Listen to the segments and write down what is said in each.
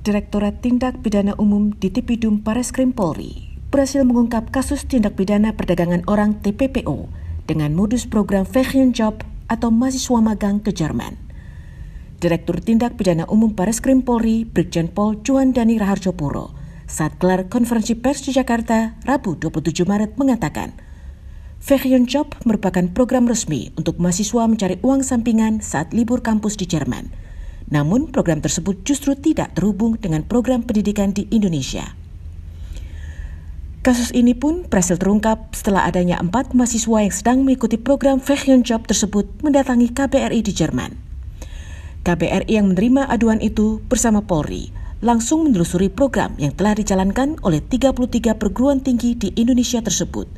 Direktorat Tindak Pidana Umum di Tipidum Pareskrim Polri berhasil mengungkap kasus tindak pidana perdagangan orang TPPO dengan modus program Fechion Job atau mahasiswa magang ke Jerman. Direktur Tindak Pidana Umum Pareskrim Polri, Brigjen Pol Juan Dani Raharjo Puro, saat gelar konferensi pers di Jakarta, Rabu 27 Maret mengatakan, Fechion Job merupakan program resmi untuk mahasiswa mencari uang sampingan saat libur kampus di Jerman – namun program tersebut justru tidak terhubung dengan program pendidikan di Indonesia. Kasus ini pun berhasil terungkap setelah adanya empat mahasiswa yang sedang mengikuti program Fashion Job tersebut mendatangi KBRI di Jerman. KBRI yang menerima aduan itu bersama Polri langsung menelusuri program yang telah dijalankan oleh 33 perguruan tinggi di Indonesia tersebut.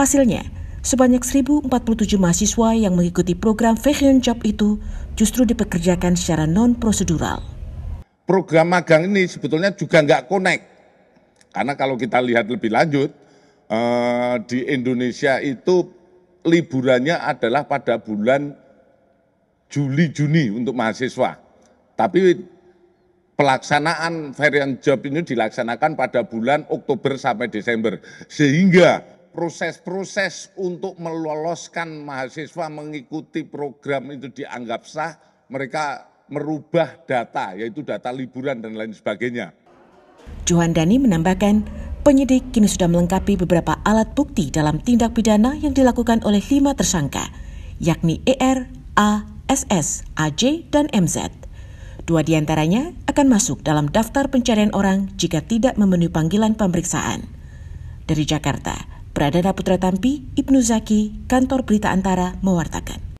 Hasilnya, Sebanyak 1.047 mahasiswa yang mengikuti program Fashion Job itu justru dipekerjakan secara non-prosedural. Program magang ini sebetulnya juga nggak connect. Karena kalau kita lihat lebih lanjut, eh, di Indonesia itu liburannya adalah pada bulan Juli-Juni untuk mahasiswa. Tapi pelaksanaan varian job ini dilaksanakan pada bulan Oktober sampai Desember. Sehingga proses-proses untuk meloloskan mahasiswa mengikuti program itu dianggap sah, mereka merubah data, yaitu data liburan dan lain sebagainya. Johan Dani menambahkan, penyidik kini sudah melengkapi beberapa alat bukti dalam tindak pidana yang dilakukan oleh lima tersangka, yakni ER, A, SS, AJ, dan MZ. Dua diantaranya akan masuk dalam daftar pencarian orang jika tidak memenuhi panggilan pemeriksaan. Dari Jakarta, Pradana Putra Tampi, Ibnu Zaki, Kantor Berita Antara mewartakan.